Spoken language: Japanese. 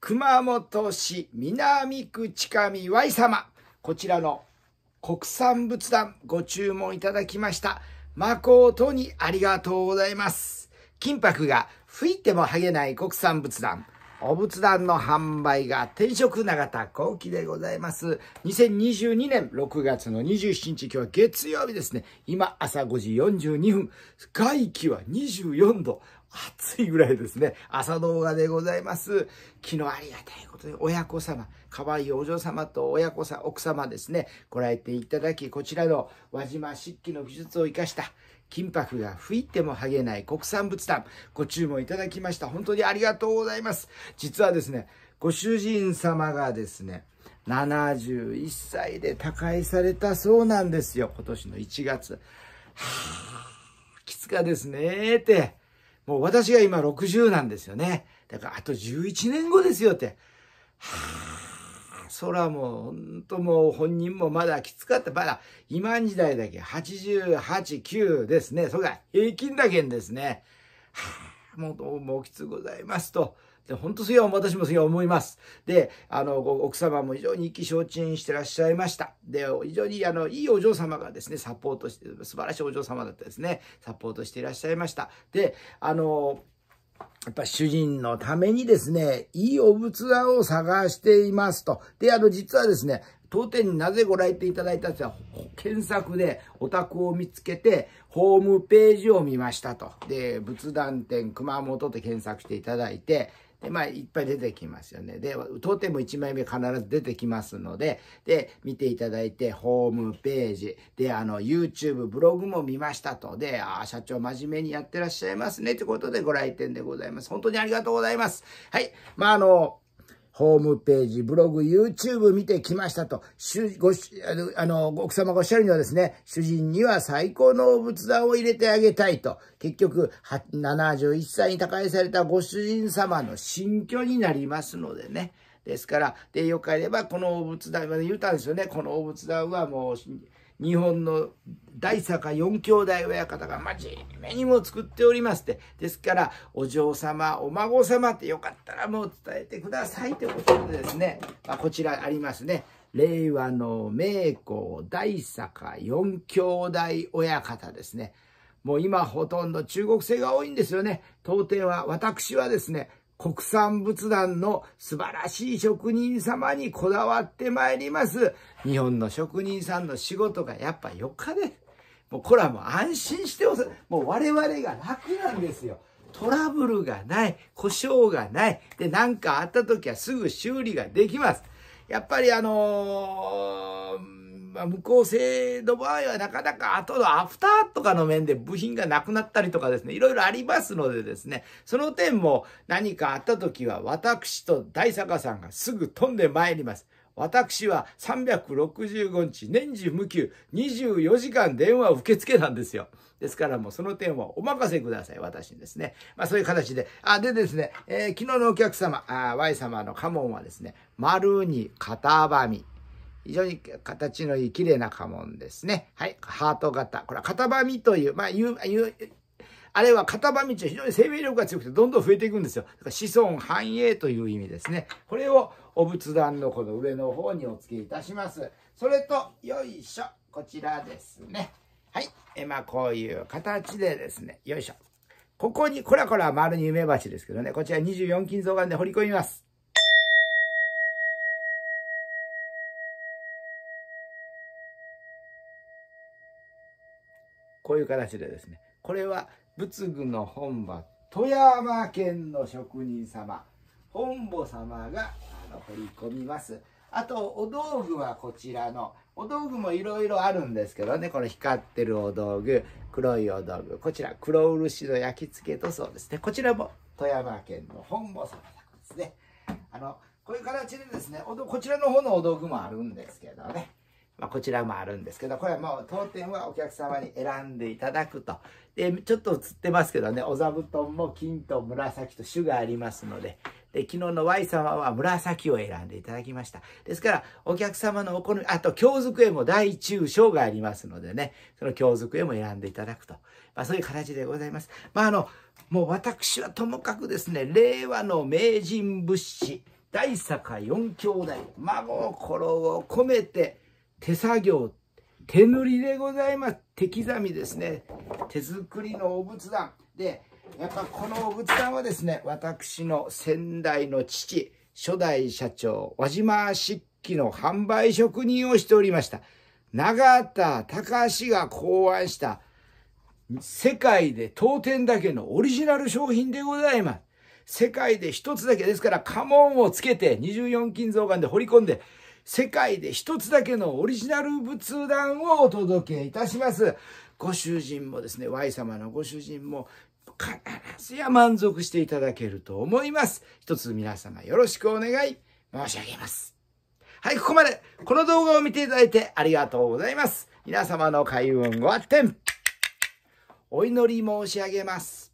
熊本市南区近見 Y 様、こちらの国産仏壇ご注文いただきました。誠にありがとうございます。金箔が吹いても剥げない国産仏壇。お仏壇の販売が転職永田幸期でございます。2022年6月の27日、今日は月曜日ですね。今朝5時42分。外気は24度。暑いぐらいですね。朝動画でございます。昨日ありがたいことで、親子様、可愛いお嬢様と親子さ、奥様ですね、ご来店いただき、こちらの輪島漆器の技術を生かした金箔が吹いても剥げない国産仏壇、ご注文いただきました。本当にありがとうございます。実はですね、ご主人様がですね、71歳で他界されたそうなんですよ。今年の1月。はぁ、きつかですねって。もう私が今60なんですよね。だからあと11年後ですよって。はあ、そらもう、ほんともう本人もまだきつかった。まだ、今時代だけ88、9ですね。それが平均だけんですね。はあ、もうどうもきつございますと。で本当そうよ、私もそう思います。で、あの、奥様も非常に意気消沈してらっしゃいました。で、非常に、あの、いいお嬢様がですね、サポートして、素晴らしいお嬢様だったですね、サポートしていらっしゃいました。で、あの、やっぱ主人のためにですね、いいお仏壇を探していますと。で、あの、実はですね、当店になぜご来店いただいたんですか検索でお宅を見つけて、ホームページを見ましたと。で、仏壇店熊本って検索していただいて、で、まあ、いっぱい出てきますよね。で、当店も1枚目必ず出てきますので、で、見ていただいて、ホームページ、で、あの、YouTube、ブログも見ましたと。で、ああ、社長真面目にやってらっしゃいますね。ということで、ご来店でございます。本当にありがとうございます。はい。まあ、あの、ホームページ、ブログ、YouTube 見てきましたと、ごあの奥様がおっしゃるにはですね、主人には最高の仏壇を入れてあげたいと、結局、71歳に他界されたご主人様の新居になりますのでね。ですから、で、よくあれば、このお仏壇、言うたんですよね、この仏壇はもう、日本の大坂四兄弟親方が真面目にも作っておりますって。ですから、お嬢様、お孫様ってよかったらもう伝えてくださいということでですね、まあ、こちらありますね。令和の名工大坂四兄弟親方ですね。もう今ほとんど中国製が多いんですよね。当店は、私はですね、国産仏壇の素晴らしい職人様にこだわってまいります。日本の職人さんの仕事がやっぱ4日で、もうこれはもう安心しておす。もう我々が楽なんですよ。トラブルがない、故障がない、で、何かあった時はすぐ修理ができます。やっぱりあのーまあ、無効性の場合はなかなか後のアフターとかの面で部品がなくなったりとかですね、いろいろありますのでですね、その点も何かあった時は私と大坂さんがすぐ飛んで参ります。私は365日年中無休24時間電話受付なんですよ。ですからもうその点はお任せください。私にですね。まあそういう形で。あ、でですね、えー、昨日のお客様、あ Y 様の家紋はですね、丸に型紙。非常に形のいい綺麗な家紋ですね。はい。ハート型。これは型紙という、まあ、言う、言う、あれは型紙って非常に生命力が強くてどんどん増えていくんですよ。だから子孫繁栄という意味ですね。これをお仏壇のこの上の方にお付けいたします。それと、よいしょ。こちらですね。はい。え、まあ、こういう形でですね。よいしょ。ここに、これはこれは丸に梅鉢ですけどね。こちら24金象眼で掘り込みます。こういう形でですね、これは仏具の本場、富山県の職人様、本坊様があの彫り込みます。あと、お道具はこちらの、お道具もいろいろあるんですけどね、この光ってるお道具、黒いお道具、こちら黒漆の焼き付け塗装ですね。こちらも富山県の本坊様ですね。あの、こういう形でですね、こちらの方のお道具もあるんですけどね。まあ、こちらもあるんですけど、これはもう当店はお客様に選んでいただくと。で、ちょっと映ってますけどね、お座布団も金と紫と朱がありますので、で、昨日の Y 様は紫を選んでいただきました。ですから、お客様のお好み、あと、京机も大中小がありますのでね、その京机も選んでいただくと。まあ、そういう形でございます。まあ、あの、もう私はともかくですね、令和の名人物資、大坂四兄弟、孫心を込めて、手作業、手塗りでございます。手刻みですね。手作りのお仏壇。で、やっぱこのお仏壇はですね、私の先代の父、初代社長、輪島漆器の販売職人をしておりました。永田隆が考案した世界で当店だけのオリジナル商品でございます。世界で一つだけですから家紋をつけて24金像眼で彫り込んで世界で一つだけのオリジナル仏壇をお届けいたします。ご主人もですね、Y 様のご主人も必ずや満足していただけると思います。一つ皆様よろしくお願い申し上げます。はい、ここまで。この動画を見ていただいてありがとうございます。皆様の開運ご発展、お祈り申し上げます。